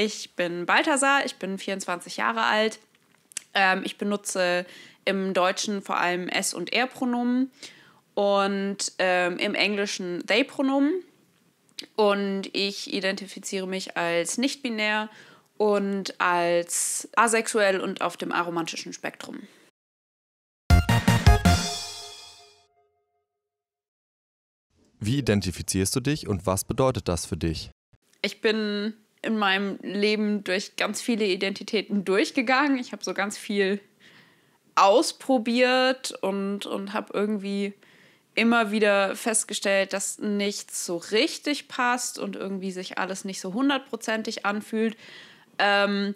Ich bin Balthasar, ich bin 24 Jahre alt. Ähm, ich benutze im Deutschen vor allem S- und R-Pronomen und ähm, im Englischen They-Pronomen. Und ich identifiziere mich als nicht-binär und als asexuell und auf dem aromantischen Spektrum. Wie identifizierst du dich und was bedeutet das für dich? Ich bin in meinem Leben durch ganz viele Identitäten durchgegangen. Ich habe so ganz viel ausprobiert und, und habe irgendwie immer wieder festgestellt, dass nichts so richtig passt und irgendwie sich alles nicht so hundertprozentig anfühlt. Ähm,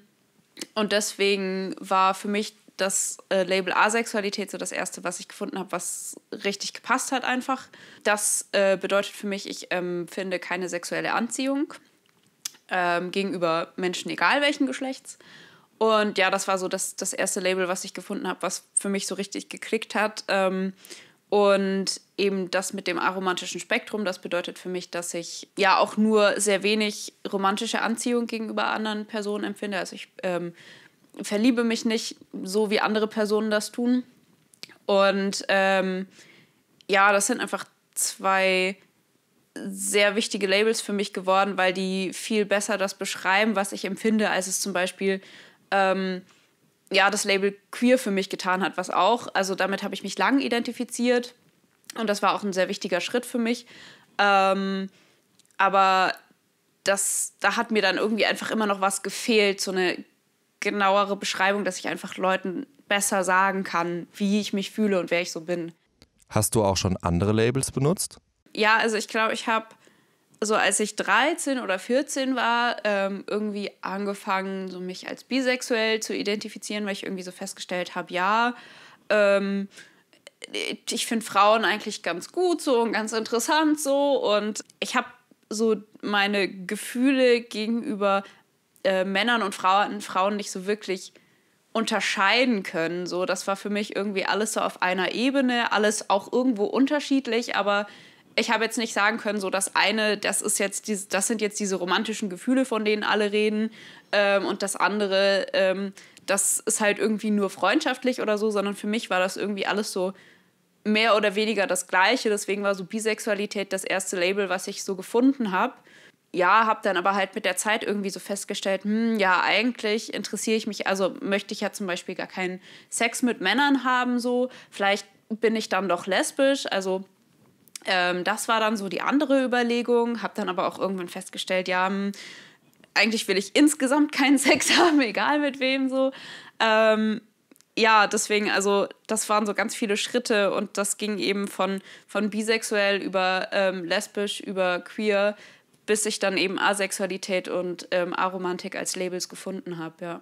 und deswegen war für mich das äh, Label Asexualität so das erste, was ich gefunden habe, was richtig gepasst hat einfach. Das äh, bedeutet für mich, ich ähm, finde keine sexuelle Anziehung ähm, gegenüber Menschen egal welchen Geschlechts. Und ja, das war so das, das erste Label, was ich gefunden habe, was für mich so richtig geklickt hat. Ähm, und eben das mit dem aromantischen Spektrum, das bedeutet für mich, dass ich ja auch nur sehr wenig romantische Anziehung gegenüber anderen Personen empfinde. Also ich ähm, verliebe mich nicht so, wie andere Personen das tun. Und ähm, ja, das sind einfach zwei sehr wichtige Labels für mich geworden, weil die viel besser das beschreiben, was ich empfinde, als es zum Beispiel ähm, ja, das Label Queer für mich getan hat, was auch, also damit habe ich mich lang identifiziert und das war auch ein sehr wichtiger Schritt für mich. Ähm, aber das, da hat mir dann irgendwie einfach immer noch was gefehlt, so eine genauere Beschreibung, dass ich einfach Leuten besser sagen kann, wie ich mich fühle und wer ich so bin. Hast du auch schon andere Labels benutzt? ja, also ich glaube, ich habe so also als ich 13 oder 14 war, ähm, irgendwie angefangen, so mich als bisexuell zu identifizieren, weil ich irgendwie so festgestellt habe, ja, ähm, äh, ich finde Frauen eigentlich ganz gut so und ganz interessant so und ich habe so meine Gefühle gegenüber äh, Männern und Frauen, Frauen nicht so wirklich unterscheiden können. So, das war für mich irgendwie alles so auf einer Ebene, alles auch irgendwo unterschiedlich, aber ich habe jetzt nicht sagen können, so das eine, das ist jetzt diese, das sind jetzt diese romantischen Gefühle, von denen alle reden, ähm, und das andere, ähm, das ist halt irgendwie nur freundschaftlich oder so, sondern für mich war das irgendwie alles so mehr oder weniger das Gleiche. Deswegen war so Bisexualität das erste Label, was ich so gefunden habe. Ja, habe dann aber halt mit der Zeit irgendwie so festgestellt, hm, ja, eigentlich interessiere ich mich, also möchte ich ja zum Beispiel gar keinen Sex mit Männern haben, so. Vielleicht bin ich dann doch lesbisch, also ähm, das war dann so die andere Überlegung, habe dann aber auch irgendwann festgestellt, ja, hm, eigentlich will ich insgesamt keinen Sex haben, egal mit wem so. Ähm, ja, deswegen, also das waren so ganz viele Schritte und das ging eben von, von bisexuell über ähm, lesbisch, über queer, bis ich dann eben Asexualität und ähm, Aromantik als Labels gefunden habe, ja.